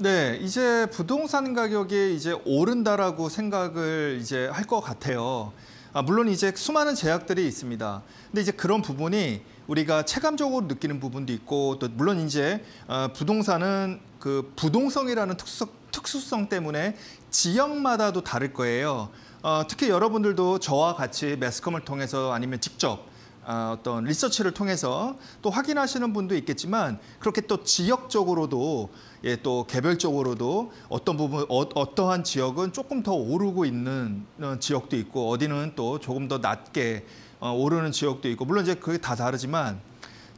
네, 이제 부동산 가격이 이제 오른다라고 생각을 이제 할 것 같아요. 아, 물론 이제 수많은 제약들이 있습니다. 근데 이제 그런 부분이 우리가 체감적으로 느끼는 부분도 있고 또 물론 이제 어, 부동산은 그 부동성이라는 특수성, 특수성 때문에 지역마다도 다를 거예요. 어, 특히 여러분들도 저와 같이 매스컴을 통해서 아니면 직접 아, 어떤 리서치를 통해서 또 확인하시는 분도 있겠지만 그렇게 또 지역적으로도 예, 또 개별적으로도 어떤 부분 어, 떠한 지역은 조금 더 오르고 있는 어, 지역도 있고 어디는 또 조금 더 낮게 어, 오르는 지역도 있고 물론 이제 그게 다 다르지만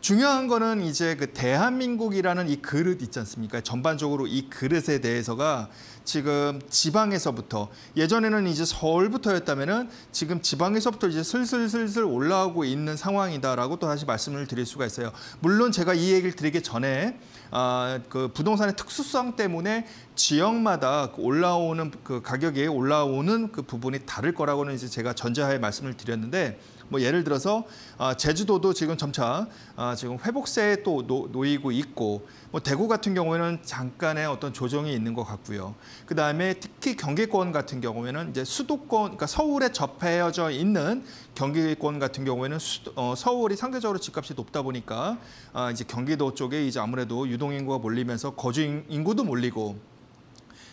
중요한 거는 이제 그 대한민국이라는 이 그릇 있지 않습니까? 전반적으로 이 그릇에 대해서가 지금 지방에서부터 예전에는 이제 서울부터였다면은 지금 지방에서부터 이제 슬슬슬슬 올라오고 있는 상황이다라고 또 다시 말씀을 드릴 수가 있어요. 물론 제가 이 얘기를 드리기 전에 아, 그 부동산의 특수성 때문에 지역마다 그 올라오는 그 가격이 올라오는 그 부분이 다를 거라고는 이제 제가 전제하에 말씀을 드렸는데 뭐 예를 들어서 아, 제주도도 지금 점차 아, 지금 회복세에 또 노, 놓이고 있고 뭐 대구 같은 경우에는 잠깐의 어떤 조정이 있는 것 같고요. 그 다음에 특히 경기권 같은 경우에는 이제 수도권, 그러니까 서울에 접해져 있는 경기권 같은 경우에는 수도, 어, 서울이 상대적으로 집값이 높다 보니까 아, 이제 경기도 쪽에 이제 아무래도 유동인구가 몰리면서 거주 인구도 몰리고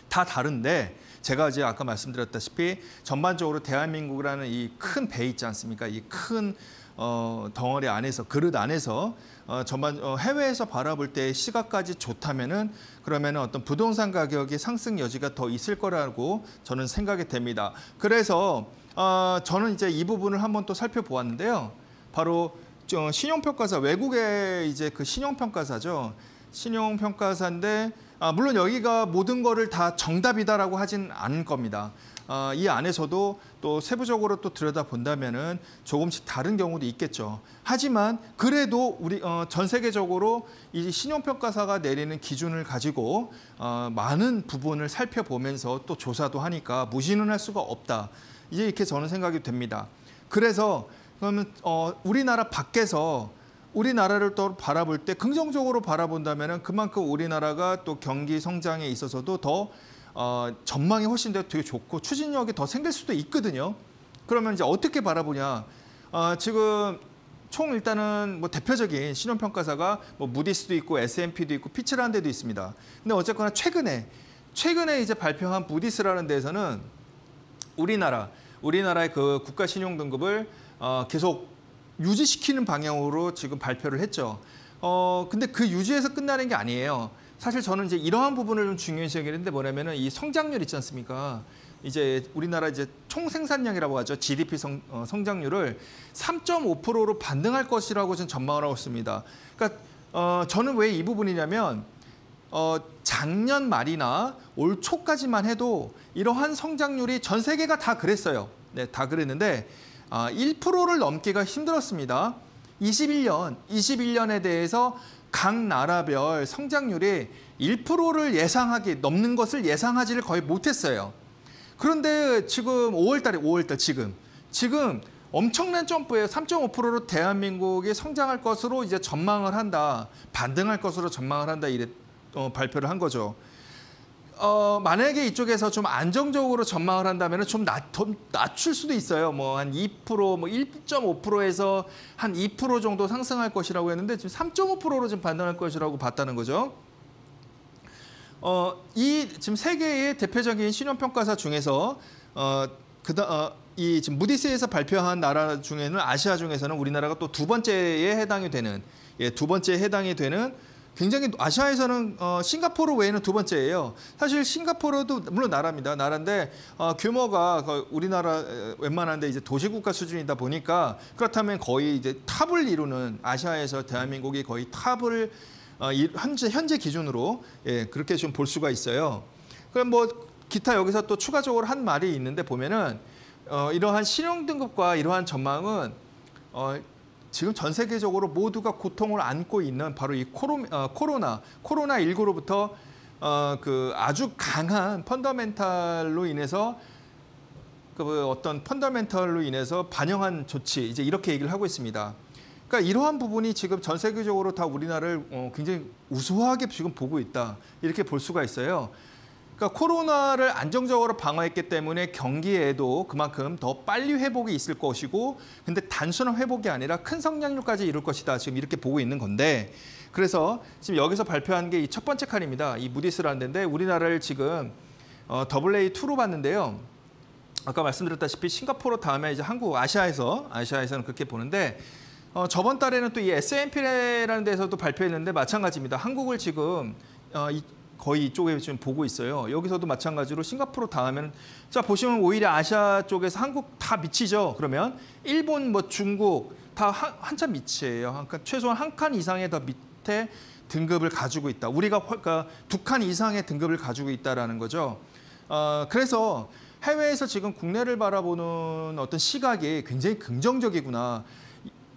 다 다른데 제가 이제 아까 말씀드렸다시피 전반적으로 대한민국이라는 이 큰 배 있지 않습니까? 이큰 어, 덩어리 안에서 그릇 안에서 어, 전반 어, 해외에서 바라볼 때 시각까지 좋다면은 그러면은 어떤 부동산 가격의 상승 여지가 더 있을 거라고 저는 생각이 됩니다. 그래서 어, 저는 이제 이 부분을 한번 또 살펴보았는데요. 바로 저 신용평가사 외국의 이제 그 신용평가사죠. 신용평가사인데 아, 물론 여기가 모든 거를 다 정답이다라고 하진 않을 겁니다. 어, 이 안에서도 또 세부적으로 또 들여다본다면은 조금씩 다른 경우도 있겠죠. 하지만 그래도 우리 어, 전 세계적으로 이 신용평가사가 내리는 기준을 가지고 어, 많은 부분을 살펴보면서 또 조사도 하니까 무시는 할 수가 없다. 이제 이렇게 저는 생각이 됩니다. 그래서 그러면 어, 우리나라 밖에서 우리나라를 또 바라볼 때 긍정적으로 바라본다면 그만큼 우리나라가 또 경기 성장에 있어서도 더 어, 전망이 훨씬 더 되게 좋고 추진력이 더 생길 수도 있거든요. 그러면 이제 어떻게 바라보냐? 어, 지금 총 일단은 뭐 대표적인 신용평가사가 뭐 무디스도 있고 S&P도 있고 피치라는 데도 있습니다. 근데 어쨌거나 최근에 최근에 이제 발표한 무디스라는 데에서는 우리나라 우리나라의 그 국가 신용 등급을 어, 계속 유지시키는 방향으로 지금 발표를 했죠. 어 근데 그 유지에서 끝나는 게 아니에요. 사실 저는 이제 이러한 부분을 좀 중요시 여기는데 뭐냐면은 이 성장률 있지 않습니까? 이제 우리나라 이제 총 생산량이라고 하죠. GDP 성, 어, 성장률을 3.5%로 반등할 것이라고 지금 전망을 하고 있습니다. 그러니까 어, 저는 왜 이 부분이냐면 어, 작년 말이나 올 초까지만 해도 이러한 성장률이 전 세계가 다 그랬어요. 네, 다 그랬는데 아, 1%를 넘기가 힘들었습니다. 21년, 21년에 대해서 각 나라별 성장률이 1%를 예상하기 넘는 것을 예상하지를 거의 못했어요. 그런데 지금 5월 달에 5월 달 지금 지금 엄청난 점프예요. 3.5%로 대한민국이 성장할 것으로 이제 전망을 한다. 반등할 것으로 전망을 한다. 이래 어, 발표를 한 거죠. 어, 만약에 이쪽에서 좀 안정적으로 전망을 한다면 좀 낮, 더 낮출 수도 있어요. 뭐 한 2%, 뭐 1.5%에서 뭐 한2% 정도 상승할 것이라고 했는데 지금 3.5%로 지금 반등할 것이라고 봤다는 거죠. 어, 이 지금 세 개의 대표적인 신용평가사 중에서 어, 그다 어, 이 지금 무디스에서 발표한 나라 중에는 아시아 중에서는 우리나라가 또 두 번째에 해당이 되는 예, 두 번째에 해당이 되는 굉장히 아시아에서는 어, 싱가포르 외에는 두 번째예요. 사실 싱가포르도 물론 나라입니다. 나라인데 어, 규모가 우리나라 웬만한데 이제 도시국가 수준이다 보니까 그렇다면 거의 이제 탑을 이루는 아시아에서 대한민국이 거의 탑을 어, 이, 현재 현재 기준으로 예, 그렇게 좀 볼 수가 있어요. 그럼 뭐 기타 여기서 또 추가적으로 한 말이 있는데 보면은 어, 이러한 신용 등급과 이러한 전망은 어, 지금 전 세계적으로 모두가 고통을 안고 있는 바로 이 코로, 어, 코로나, 코로나19로부터 어, 그 아주 강한 펀더멘탈로 인해서 그 어떤 펀더멘탈로 인해서 반영한 조치, 이제 이렇게 얘기를 하고 있습니다. 그러니까 이러한 부분이 지금 전 세계적으로 다 우리나라를 어, 굉장히 우수하게 지금 보고 있다. 이렇게 볼 수가 있어요. 그러니까 코로나를 안정적으로 방어했기 때문에 경기에도 그만큼 더 빨리 회복이 있을 것이고 근데 단순한 회복이 아니라 큰 성장률까지 이룰 것이다. 지금 이렇게 보고 있는 건데 그래서 지금 여기서 발표한 게 이 첫 번째 칸입니다. 이 무디스라는 데인데 우리나라를 지금 어, AA2로 봤는데요. 아까 말씀드렸다시피 싱가포르 다음에 이제 한국 아시아에서 아시아에서는 그렇게 보는데 어, 저번 달에는 또 이 S&P라는 데서도 발표했는데 마찬가지입니다. 한국을 지금 어, 이, 거의 이쪽에 지금 보고 있어요. 여기서도 마찬가지로 싱가포르 다음에는 자 보시면 오히려 아시아 쪽에서 한국 다 미치죠. 그러면 일본 뭐 중국 다 한, 한참 미치에요 한칸 그러니까 최소한 한 칸 이상의 더 밑에 등급을 가지고 있다. 우리가 그러니까 두 칸 이상의 등급을 가지고 있다라는 거죠. 어, 그래서 해외에서 지금 국내를 바라보는 어떤 시각이 굉장히 긍정적이구나.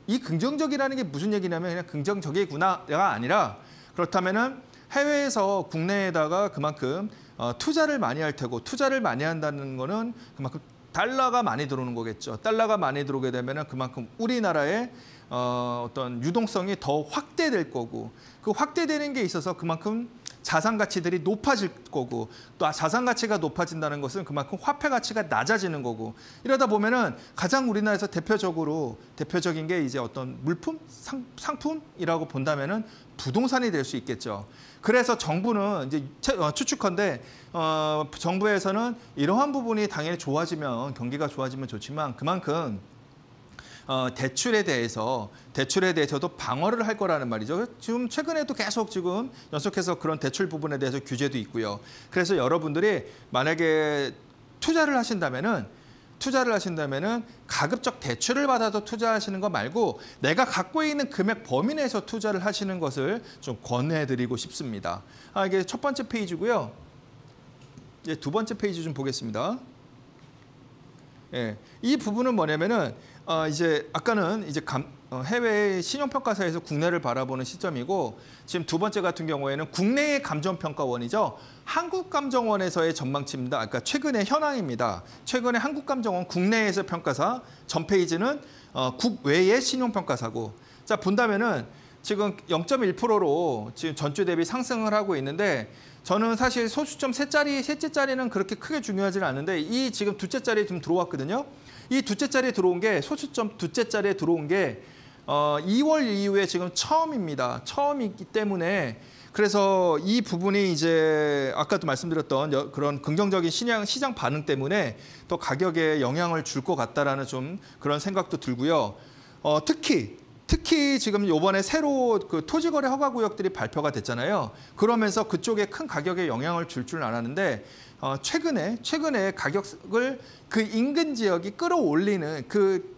이 긍정적이라는 게 무슨 얘기냐면 그냥 긍정적이구나가 아니라 그렇다면은 해외에서 국내에다가 그만큼 어, 투자를 많이 할 테고 투자를 많이 한다는 거는 그만큼 달러가 많이 들어오는 거겠죠. 달러가 많이 들어오게 되면 그만큼 우리나라의 어, 어떤 유동성이 더 확대될 거고 그 확대되는 게 있어서 그만큼 자산 가치들이 높아질 거고 또 아, 자산 가치가 높아진다는 것은 그만큼 화폐 가치가 낮아지는 거고 이러다 보면은 가장 우리나라에서 대표적으로 대표적인 게 이제 어떤 물품 상, 상품이라고 본다면은 부동산이 될 수 있겠죠. 그래서 정부는 이제 어, 추측컨대 어, 정부에서는 이러한 부분이 당연히 좋아지면 경기가 좋아지면 좋지만 그만큼 어, 대출에 대해서 대출에 대해서도 방어를 할 거라는 말이죠. 지금 최근에도 계속 지금 연속해서 그런 대출 부분에 대해서 규제도 있고요. 그래서 여러분들이 만약에 투자를 하신다면은 투자를 하신다면은 가급적 대출을 받아서 투자하시는 거 말고 내가 갖고 있는 금액 범위 내에서 투자를 하시는 것을 좀 권해드리고 싶습니다. 아, 이게 첫 번째 페이지고요. 이제 두 번째 페이지 좀 보겠습니다. 예. 이 부분은 뭐냐면은 어, 이제 아까는 이제 감, 어, 해외 신용평가사에서 국내를 바라보는 시점이고 지금 두 번째 같은 경우에는 국내의 감정평가원이죠. 한국감정원에서의 전망치입니다. 아 그러니까 최근의 현황입니다. 최근에 한국감정원 국내에서 평가사, 전 페이지는 어, 국외의 신용평가사고. 자 본다면은 지금 0.1%로 지금 전주 대비 상승을 하고 있는데 저는 사실 소수점 세 자리, 셋째 자리는 그렇게 크게 중요하지는 않은데 이 지금 두째 자리에 좀 들어왔거든요. 이 두째 자리에 들어온 게 소수점 두째 자리에 들어온 게 어, 2월 이후에 지금 처음입니다. 처음이기 때문에 그래서 이 부분이 이제 아까도 말씀드렸던 여, 그런 긍정적인 시장, 시장 반응 때문에 또 가격에 영향을 줄 것 같다라는 좀 그런 생각도 들고요. 어, 특히 특히 지금 요번에 새로 그 토지거래 허가 구역들이 발표가 됐잖아요. 그러면서 그쪽에 큰 가격에 영향을 줄줄 줄 알았는데 어, 최근에 최근에 가격을 그 인근 지역이 끌어올리는 그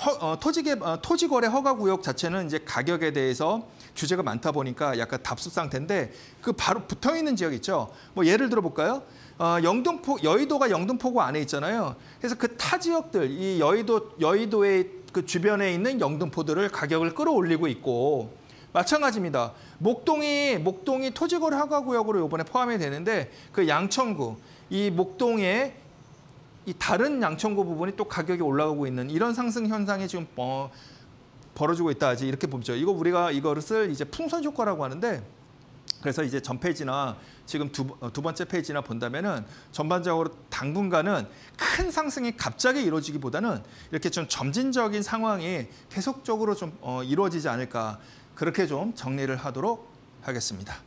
허, 어, 토지개, 어, 토지거래 허가 구역 자체는 이제 가격에 대해서 규제가 많다 보니까 약간 답습 상태인데 그 바로 붙어 있는 지역 있죠. 뭐 예를 들어 볼까요? 어, 영등포 여의도가 영등포구 안에 있잖아요. 그래서 그 타 지역들 이 여의도 여의도의 그 주변에 있는 영등포들을 가격을 끌어올리고 있고 마찬가지입니다. 목동이 목동이 토지거래 허가구역으로 이번에 포함이 되는데 그 양천구 이 목동에 이 다른 양천구 부분이 또 가격이 올라가고 있는 이런 상승 현상이 지금 어, 벌어지고 있다 이렇게 보죠. 이거 우리가 이거를 쓸 이제 풍선 효과라고 하는데 그래서 이제 전 페이지나 지금 두, 어, 두 번째 페이지나 본다면은 전반적으로 당분간은 큰 상승이 갑자기 이루어지기보다는 이렇게 좀 점진적인 상황이 계속적으로 좀 어, 이루어지지 않을까 그렇게 좀 정리를 하도록 하겠습니다.